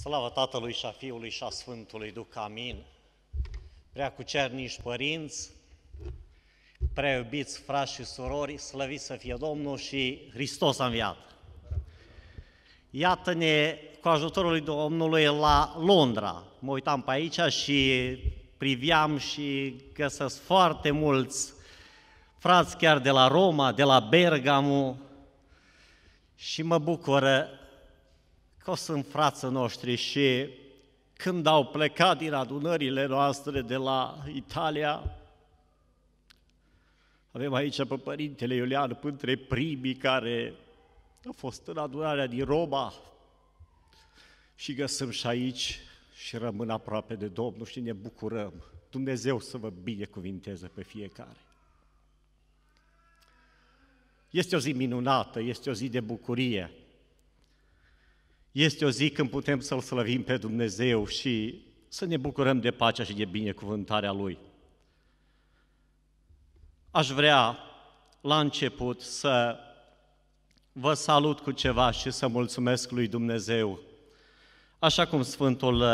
Slavă Tatălui și a Fiului și a Sfântului Duh, amin. Prea cu cerniși părinți, prea iubiți frați și surori, slăviți să fie Domnul și Hristos a înviat. Iată-ne cu ajutorul Domnului la Londra. Mă uitam pe aici și priviam și găsesc foarte mulți frați chiar de la Roma, de la Bergamo și mă bucură că sunt frață noștri și când au plecat din adunările noastre de la Italia, avem aici pe Părintele Iulian printre primii care au fost în adunarea din Roma și găsim și aici și rămân aproape de Domnul și ne bucurăm. Dumnezeu să vă binecuvinteze pe fiecare. Este o zi minunată, este o zi de bucurie. Este o zi când putem să-L slăvim pe Dumnezeu și să ne bucurăm de pacea și de binecuvântarea Lui. Aș vrea la început să vă salut cu ceva și să mulțumesc lui Dumnezeu. Așa cum Sfântul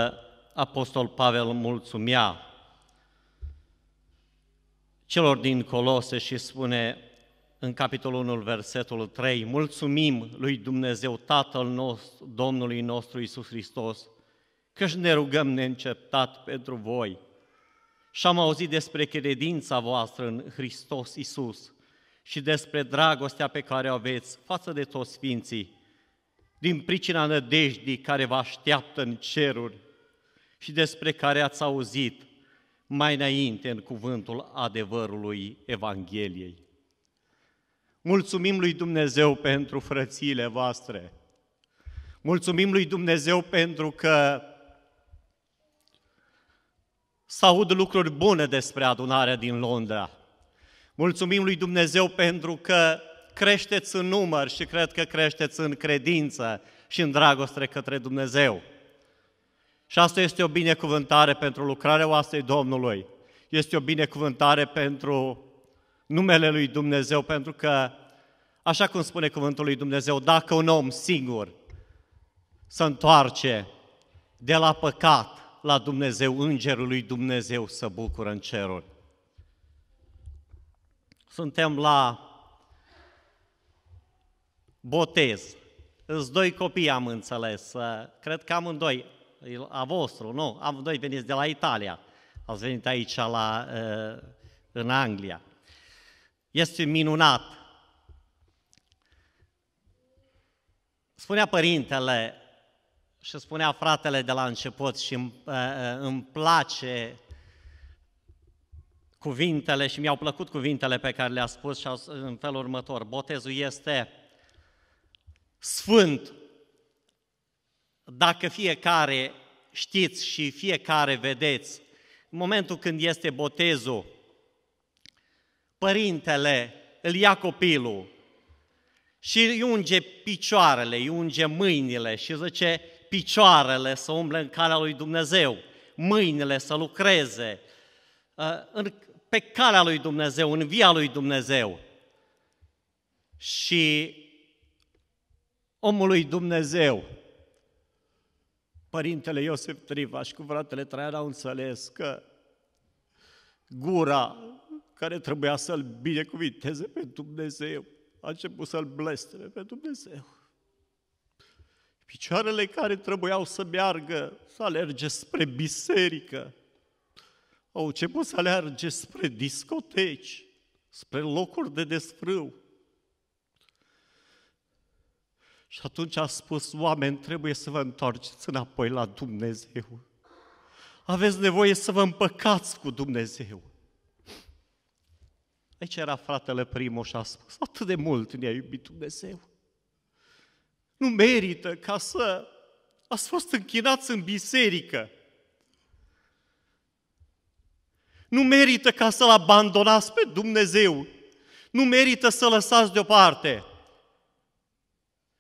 Apostol Pavel mulțumea celor din Colose și spune, în capitolul 1, versetul 3, mulțumim lui Dumnezeu, Tatăl nostru, Domnului nostru Isus Hristos, și ne rugăm neînceptat pentru voi. Și am auzit despre credința voastră în Hristos Isus și despre dragostea pe care o aveți față de toți Sfinții, din pricina nădejdii care vă așteaptă în ceruri și despre care ați auzit mai înainte în cuvântul adevărului Evangheliei. Mulțumim lui Dumnezeu pentru frățiile voastre. Mulțumim lui Dumnezeu pentru că s aud lucruri bune despre adunarea din Londra. Mulțumim lui Dumnezeu pentru că creșteți în număr și cred că creșteți în credință și în dragoste către Dumnezeu. Și asta este o binecuvântare pentru lucrarea oastrei Domnului. Este o binecuvântare pentru numele lui Dumnezeu, pentru că, așa cum spune cuvântul lui Dumnezeu, dacă un om singur se întoarce de la păcat la Dumnezeu, îngerul lui Dumnezeu să bucură în ceruri. Suntem la botez. Îs doi copii, am înțeles. Ă, cred că amândoi, a vostru, nu? Amândoi veniți de la Italia. Ați venit aici la, ă, în Anglia. Este minunat. Spunea părintele și spunea fratele de la început și îmi, eh, eh, place cuvintele și mi-au plăcut cuvintele pe care le-a spus și în felul următor. Botezul este sfânt dacă fiecare știți și fiecare vedeți. În momentul când este botezul, părintele îl ia copilul și îi unge picioarele, îi unge mâinile și zice picioarele să umble în calea lui Dumnezeu, mâinile să lucreze uh, pe calea lui Dumnezeu, în via lui Dumnezeu. Și omului Dumnezeu, părintele Iosif Trivaș cu fratele Traian au înțeles că gura care trebuia să-l binecuvinteze pe Dumnezeu. A început să-l blesteme pe Dumnezeu. Picioarele care trebuiau să meargă, să alerge spre biserică, au început să alerge spre discoteci, spre locuri de desfrâu. Și atunci a spus, oameni, trebuie să vă întoarceți înapoi la Dumnezeu. Aveți nevoie să vă împăcați cu Dumnezeu. Aici era fratele primul și a spus, atât de mult ne-a iubit Dumnezeu. Nu merită ca să ați fost închinați în biserică. Nu merită ca să-L abandonați pe Dumnezeu. Nu merită să lăsați deoparte.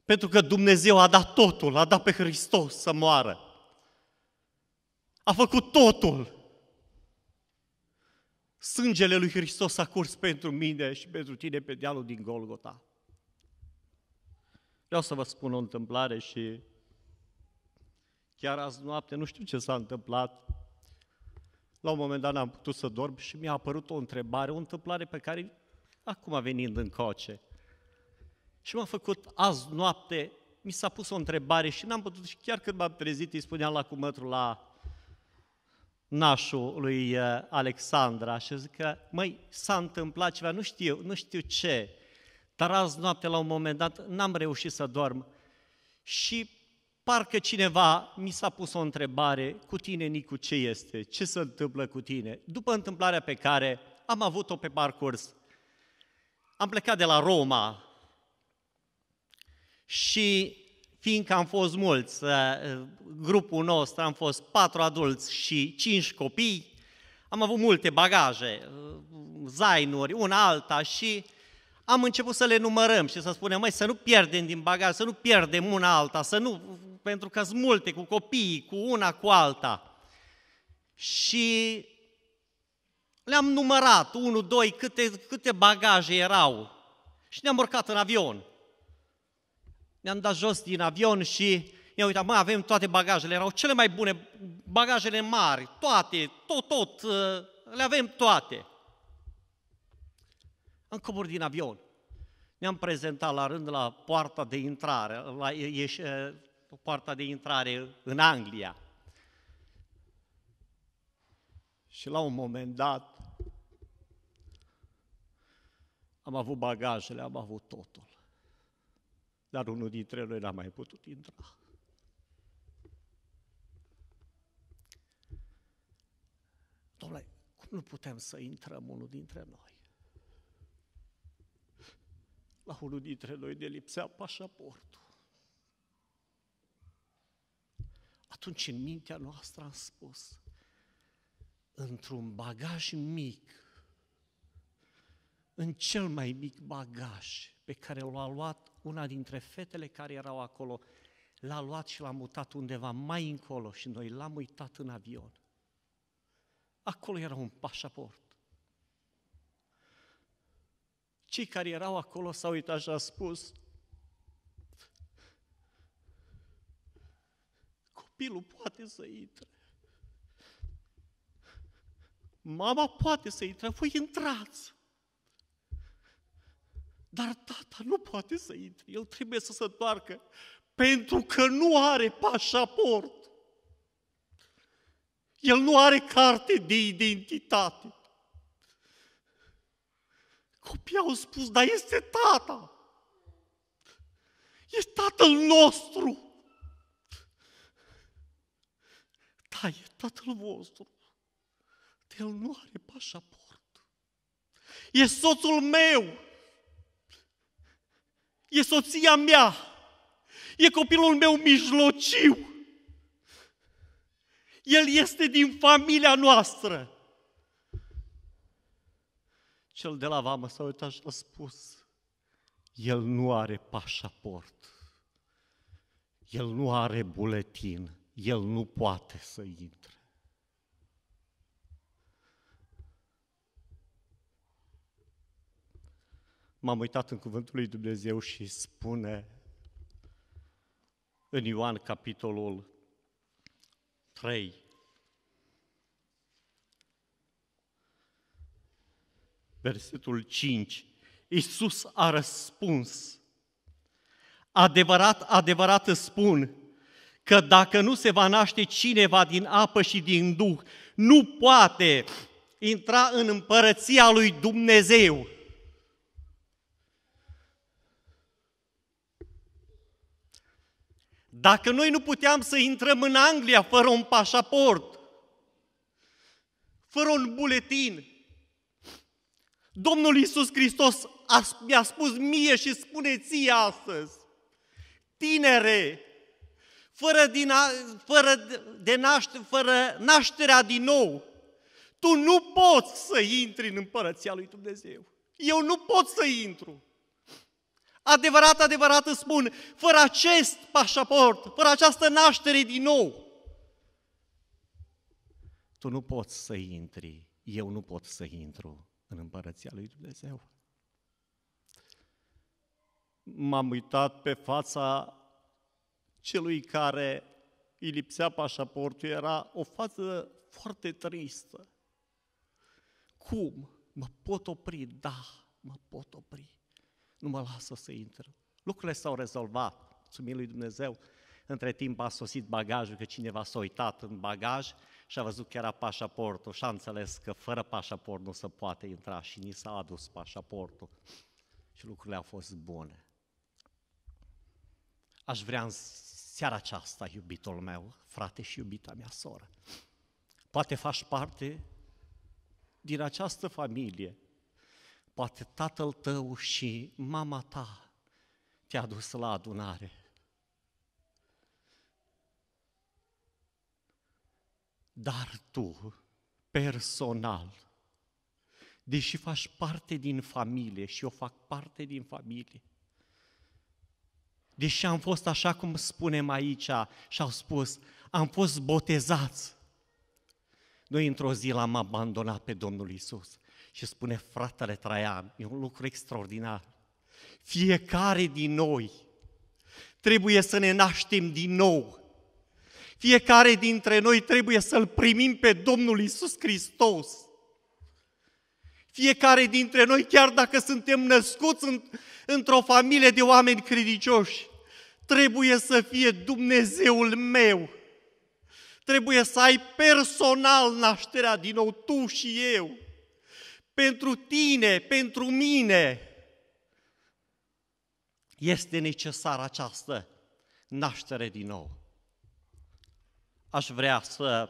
Pentru că Dumnezeu a dat totul, a dat pe Hristos să moară. A făcut totul. Sângele lui Hristos a curs pentru mine și pentru tine pe dealul din Golgota. Vreau să vă spun o întâmplare și chiar azi noapte, nu știu ce s-a întâmplat, la un moment dat n-am putut să dorm și mi-a apărut o întrebare, o întâmplare pe care acum venind în coace. Și m-a făcut azi noapte, mi s-a pus o întrebare și n-am putut, și chiar când m-am trezit, îi spuneam la cumătru la nașul lui uh, Alexandra și zic că, măi, s-a întâmplat ceva, nu știu, nu știu ce, dar azi noapte la un moment dat n-am reușit să dorm și parcă cineva mi s-a pus o întrebare, cu tine, Nicu, ce este? Ce se întâmplă cu tine? După întâmplarea pe care am avut-o pe parcurs, am plecat de la Roma și fiindcă am fost mulți, uh, uh, grupul nostru am fost patru adulți și cinci copii, am avut multe bagaje, uh, zainuri, una alta și am început să le numărăm și să spunem, mai să nu pierdem din bagaj, să nu pierdem una alta, să nu, pentru că sunt multe cu copiii, cu una, cu alta. Și le-am numărat, unul, doi câte, câte bagaje erau. Și ne-am urcat în avion. Ne-am dat jos din avion și ne uitam, mă, avem toate bagajele, erau cele mai bune, bagajele mari, toate, tot, tot, uh, le avem toate. Am coborât din avion. Ne-am prezentat la rând la poarta de intrare, la ieș, uh, poarta de intrare în Anglia. Și la un moment dat am avut bagajele, am avut totul. Dar unul dintre noi n-a mai putut intra. Domnule, cum nu putem să intrăm unul dintre noi? La unul dintre noi ne lipsea pașaportul. Atunci în mintea noastră am spus, într-un bagaj mic, în cel mai mic bagaj pe care l-a luat una dintre fetele care erau acolo, l-a luat și l-a mutat undeva mai încolo și noi l-am uitat în avion. Acolo era un pașaport. Cei care erau acolo s-au uitat și a spus, copilul poate să intre. Mama poate să intre, voi intrați. Dar tata nu poate să intre, el trebuie să se întoarcă, pentru că nu are pașaport. El nu are carte de identitate. Copiii au spus, dar este tata. E tatăl nostru. Da, e tatăl vostru. El nu are pașaport. E soțul meu e soția mea, e copilul meu mijlociu. El este din familia noastră. Cel de la vamă s-a uitat și a spus, el nu are pașaport, el nu are buletin, el nu poate să intre. m-am uitat în cuvântul lui Dumnezeu și spune în Ioan capitolul 3, versetul 5, Iisus a răspuns, adevărat, adevărat îți spun, că dacă nu se va naște cineva din apă și din duh, nu poate intra în împărăția lui Dumnezeu. Dacă noi nu puteam să intrăm în Anglia fără un pașaport, fără un buletin, Domnul Iisus Hristos a, mi-a spus mie și spune ție astăzi, tinere, fără, din, fără, de naște, fără nașterea din nou, tu nu poți să intri în împărăția lui Dumnezeu. Eu nu pot să intru. Adevărat, adevărat îți spun, fără acest pașaport, fără această naștere din nou, tu nu poți să intri, eu nu pot să intru în împărăția lui Dumnezeu. M-am uitat pe fața celui care îi lipsea pașaportul, era o față foarte tristă. Cum? Mă pot opri? Da, mă pot opri nu mă lasă să intru. Lucrurile s-au rezolvat, mulțumim lui Dumnezeu. Între timp a sosit bagajul, că cineva s-a uitat în bagaj și a văzut că era pașaportul și a înțeles că fără pașaport nu se poate intra și ni s-a adus pașaportul. Și lucrurile au fost bune. Aș vrea în seara aceasta, iubitul meu, frate și iubita mea soră, poate faci parte din această familie Poate tatăl tău și mama ta te-a dus la adunare. Dar tu, personal, deși faci parte din familie și eu fac parte din familie, deși am fost așa cum spunem aici și au spus, am fost botezați, Noi într-o zi l-am abandonat pe Domnul Isus. Și spune fratele Traian, e un lucru extraordinar. Fiecare din noi trebuie să ne naștem din nou. Fiecare dintre noi trebuie să-L primim pe Domnul Isus Hristos. Fiecare dintre noi, chiar dacă suntem născuți în, într-o familie de oameni credincioși, trebuie să fie Dumnezeul meu. Trebuie să ai personal nașterea din nou, tu și eu pentru tine, pentru mine. Este necesară această naștere din nou. Aș vrea să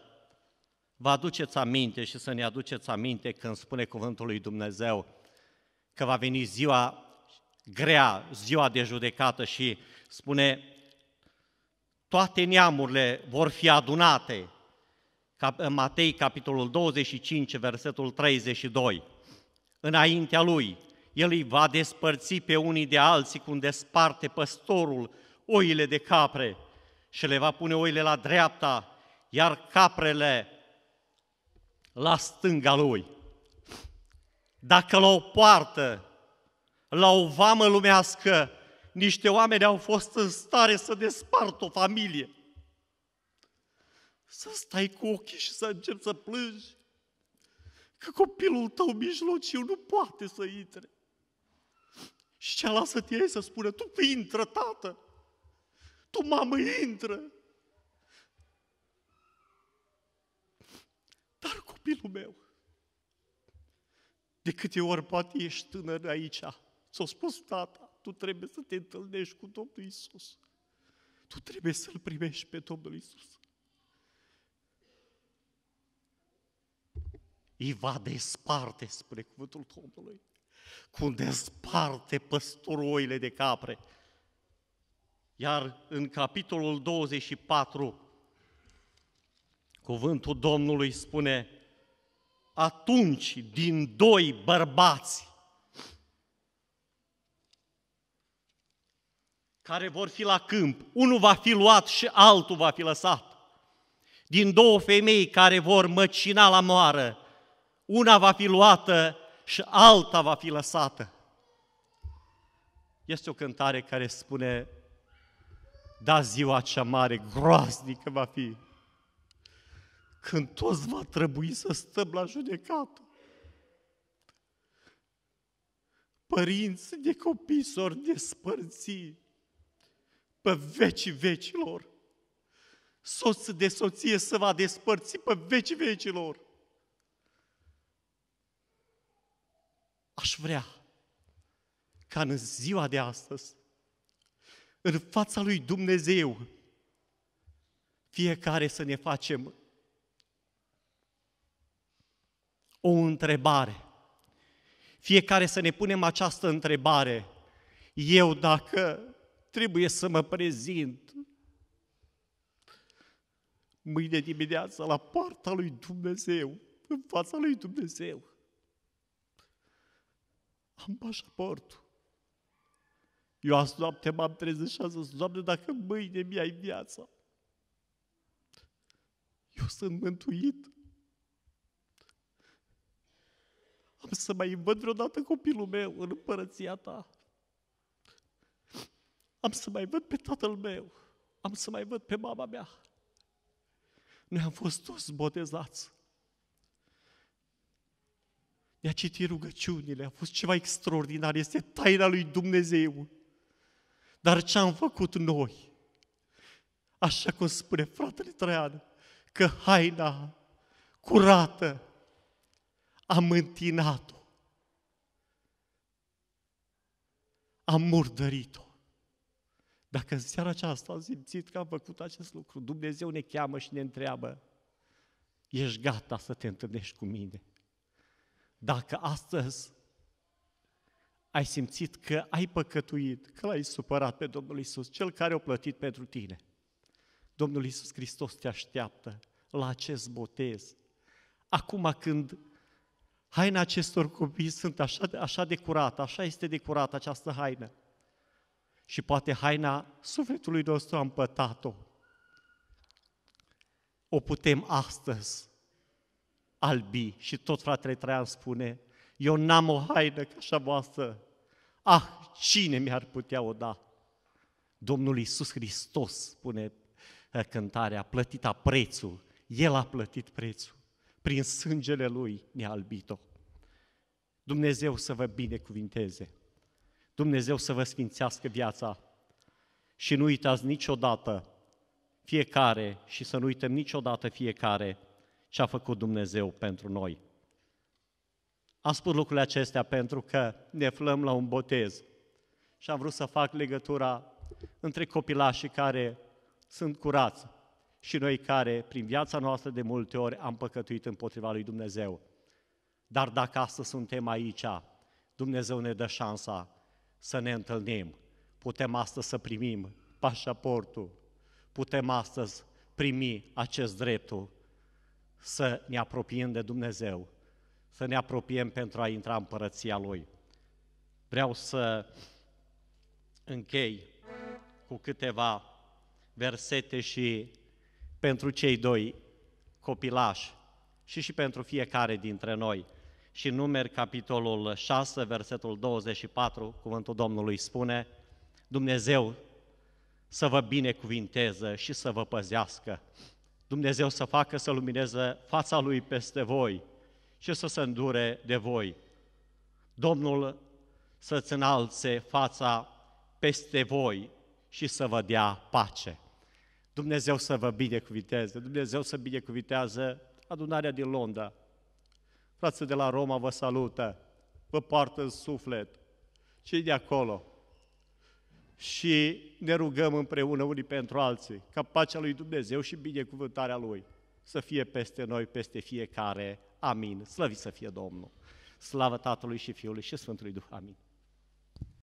vă aduceți aminte și să ne aduceți aminte când spune cuvântul lui Dumnezeu că va veni ziua grea, ziua de judecată și spune toate neamurile vor fi adunate. Matei, capitolul 25, versetul 32 înaintea lui. El îi va despărți pe unii de alții cum desparte păstorul oile de capre și le va pune oile la dreapta, iar caprele la stânga lui. Dacă la o poartă, la o vamă lumească, niște oameni au fost în stare să despartă o familie, să stai cu ochii și să începi să plângi, că copilul tău mijlociu nu poate să intre. Și ce lasă ei să spună, tu intră, tată, tu, mamă, intră. Dar copilul meu, de câte ori poate ești tânăr aici, ți-a spus tata, tu trebuie să te întâlnești cu Domnul Isus. Tu trebuie să-L primești pe Domnul Isus. îi va desparte, spre cuvântul Domnului, cum desparte păstoroile de capre. Iar în capitolul 24, cuvântul Domnului spune, atunci din doi bărbați care vor fi la câmp, unul va fi luat și altul va fi lăsat. Din două femei care vor măcina la moară, una va fi luată și alta va fi lăsată. Este o cântare care spune, da ziua cea mare, groaznică va fi, când toți va trebui să stăm la judecată. Părinți de copii s-or despărți pe vecii vecilor. Soț de soție se va despărți pe vecii vecilor aș vrea ca în ziua de astăzi, în fața lui Dumnezeu, fiecare să ne facem o întrebare. Fiecare să ne punem această întrebare. Eu dacă trebuie să mă prezint mâine dimineața la poarta lui Dumnezeu, în fața lui Dumnezeu, am pașaportul. Eu azi noapte m-am trezit și am zis, Doamne, dacă mâine mi-ai viața, eu sunt mântuit. Am să mai văd vreodată copilul meu în împărăția ta. Am să mai văd pe tatăl meu. Am să mai văd pe mama mea. Noi am fost toți botezați i-a citit rugăciunile, a fost ceva extraordinar, este taina lui Dumnezeu. Dar ce am făcut noi? Așa cum spune fratele Traian, că haina curată am întinat-o, am murdărit-o. Dacă în seara aceasta am simțit că am făcut acest lucru, Dumnezeu ne cheamă și ne întreabă, ești gata să te întâlnești cu mine? Dacă astăzi ai simțit că ai păcătuit, că l-ai supărat pe Domnul Isus, Cel care a plătit pentru tine, Domnul Isus Hristos te așteaptă la acest botez. Acum când haina acestor copii sunt așa de, așa de curată, așa este de curată această haină, și poate haina sufletului nostru a împătat-o, o putem astăzi albi și tot fratele Traian spune, eu n-am o haină ca așa voastră. Ah, cine mi-ar putea o da? Domnul Iisus Hristos, spune cântarea, a plătit a prețul. El a plătit prețul. Prin sângele Lui ne-a albit-o. Dumnezeu să vă binecuvinteze. Dumnezeu să vă sfințească viața. Și nu uitați niciodată fiecare și să nu uităm niciodată fiecare ce a făcut Dumnezeu pentru noi. Am spus lucrurile acestea pentru că ne aflăm la un botez și am vrut să fac legătura între copilașii care sunt curați și noi care, prin viața noastră, de multe ori am păcătuit împotriva lui Dumnezeu. Dar dacă astăzi suntem aici, Dumnezeu ne dă șansa să ne întâlnim. Putem astăzi să primim pașaportul, putem astăzi primi acest dreptul să ne apropiem de Dumnezeu, să ne apropiem pentru a intra în părăția Lui. Vreau să închei cu câteva versete și pentru cei doi copilași și și pentru fiecare dintre noi. Și numeri capitolul 6, versetul 24, cuvântul Domnului spune, Dumnezeu să vă binecuvinteze și să vă păzească. Dumnezeu să facă să lumineze fața Lui peste voi și să se îndure de voi. Domnul să-ți înalțe fața peste voi și să vă dea pace. Dumnezeu să vă binecuvinteze, Dumnezeu să binecuvintează adunarea din Londra. Frații de la Roma vă salută, vă poartă în suflet. Cei de acolo, și ne rugăm împreună unii pentru alții, ca pacea lui Dumnezeu și binecuvântarea Lui să fie peste noi, peste fiecare. Amin. Slăvi să fie Domnul. Slavă Tatălui și Fiului și Sfântului Duh. Amin.